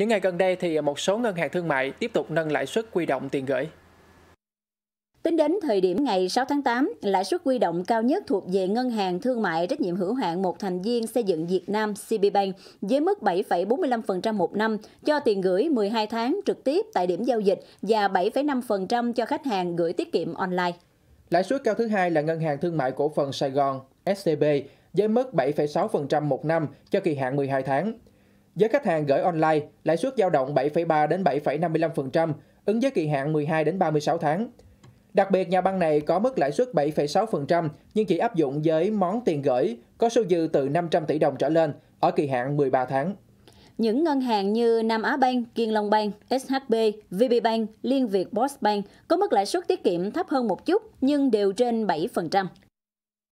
Những ngày gần đây thì một số ngân hàng thương mại tiếp tục nâng lãi suất quy động tiền gửi. Tính đến thời điểm ngày 6 tháng 8, lãi suất quy động cao nhất thuộc về Ngân hàng Thương mại trách nhiệm hữu hạn một thành viên xây dựng Việt Nam CBBank với mức 7,45% một năm cho tiền gửi 12 tháng trực tiếp tại điểm giao dịch và 7,5% cho khách hàng gửi tiết kiệm online. Lãi suất cao thứ hai là Ngân hàng Thương mại Cổ phần Sài Gòn SCB với mức 7,6% một năm cho kỳ hạn 12 tháng. Với khách hàng gửi online, lãi suất dao động 7,3 đến 7,55%, ứng với kỳ hạn 12 đến 36 tháng. Đặc biệt, nhà băng này có mức lãi suất 7,6% nhưng chỉ áp dụng với món tiền gửi có số dư từ 500 tỷ đồng trở lên ở kỳ hạn 13 tháng. Những ngân hàng như Nam Á Bank, Kiên Long Bank, SHB, VB Bank, Liên Việt Boss Bank có mức lãi suất tiết kiệm thấp hơn một chút nhưng đều trên 7%.